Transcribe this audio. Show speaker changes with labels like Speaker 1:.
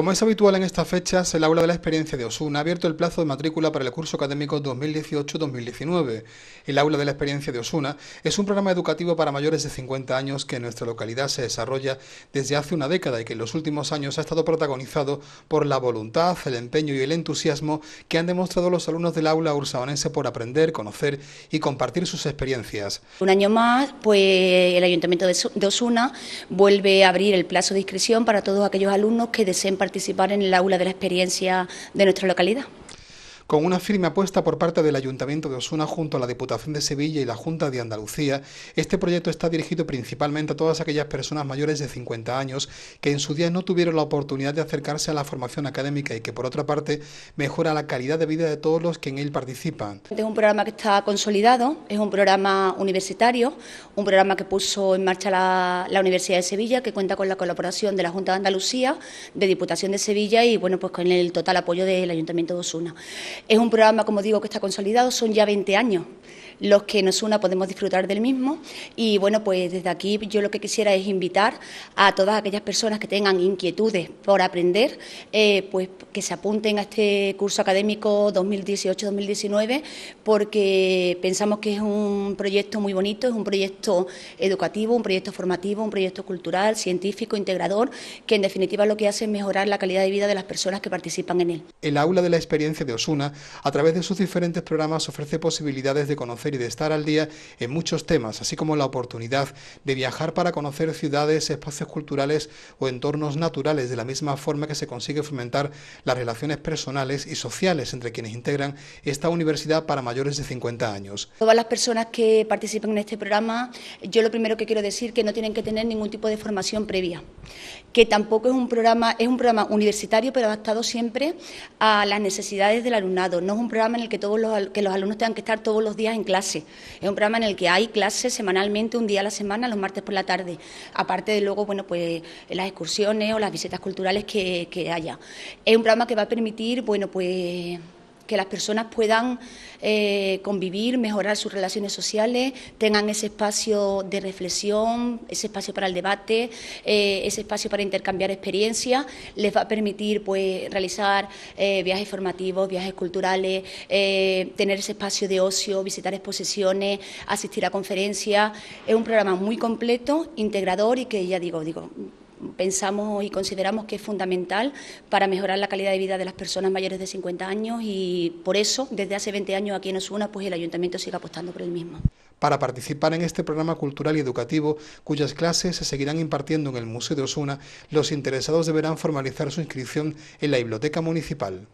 Speaker 1: Como es habitual en estas fechas, el Aula de la Experiencia de Osuna ha abierto el plazo de matrícula para el curso académico 2018-2019. El Aula de la Experiencia de Osuna es un programa educativo para mayores de 50 años que en nuestra localidad se desarrolla desde hace una década y que en los últimos años ha estado protagonizado por la voluntad, el empeño y el entusiasmo que han demostrado los alumnos del aula ursaonense por aprender, conocer y compartir sus experiencias.
Speaker 2: Un año más, pues el Ayuntamiento de Osuna vuelve a abrir el plazo de inscripción para todos aquellos alumnos que deseen participar participar en el aula de la experiencia de nuestra localidad
Speaker 1: con una firme apuesta por parte del Ayuntamiento de Osuna junto a la Diputación de Sevilla y la Junta de Andalucía, este proyecto está dirigido principalmente a todas aquellas personas mayores de 50 años que en su día no tuvieron la oportunidad de acercarse a la formación académica y que por otra parte mejora la calidad de vida de todos los que en él participan.
Speaker 2: Es un programa que está consolidado, es un programa universitario, un programa que puso en marcha la, Universidad de Sevilla, que cuenta con la colaboración de la Junta de Andalucía, de Diputación de Sevilla y bueno pues con el total apoyo del Ayuntamiento de Osuna. Es un programa, como digo, que está consolidado, son ya 20 años los que en Osuna podemos disfrutar del mismo. Y bueno, pues desde aquí yo lo que quisiera es invitar a todas aquellas personas que tengan inquietudes por aprender, eh, pues que se apunten a este curso académico 2018-2019, porque pensamos que es un proyecto muy bonito, es un proyecto educativo, un proyecto formativo, un proyecto cultural, científico, integrador, que en definitiva lo que hace es mejorar la calidad de vida de las personas que participan
Speaker 1: en él. El aula de la experiencia de Osuna, a través de sus diferentes programas, ofrece posibilidades de conocer y de estar al día en muchos temas, así como la oportunidad de viajar para conocer ciudades, espacios culturales o entornos naturales, de la misma forma que se consigue fomentar las relaciones personales y sociales entre quienes integran esta universidad para mayores de 50 años.
Speaker 2: Todas las personas que participen en este programa, yo lo primero que quiero decir que no tienen que tener ningún tipo de formación previa, que tampoco es un programa, es un programa universitario pero adaptado siempre a las necesidades del alumnado, no es un programa en el que todos los, que los alumnos tengan que estar todos los días en clase. Es un programa en el que hay clases semanalmente, un día a la semana, los martes por la tarde. Aparte de luego, bueno, pues las excursiones o las visitas culturales que, que haya. Es un programa que va a permitir, bueno, pues que las personas puedan eh, convivir, mejorar sus relaciones sociales, tengan ese espacio de reflexión, ese espacio para el debate, eh, ese espacio para intercambiar experiencias, les va a permitir pues realizar eh, viajes formativos, viajes culturales, tener ese espacio de ocio, visitar exposiciones, asistir a conferencias. Es un programa muy completo, integrador y que ya digo, digo, pensamos y consideramos que es fundamental para mejorar la calidad de vida de las personas mayores de 50 años y por eso desde hace 20 años aquí en Osuna pues el ayuntamiento sigue apostando por el mismo
Speaker 1: para participar en este programa cultural y educativo, cuyas clases se seguirán impartiendo en el Museo de Osuna, los interesados deberán formalizar su inscripción en la Biblioteca Municipal.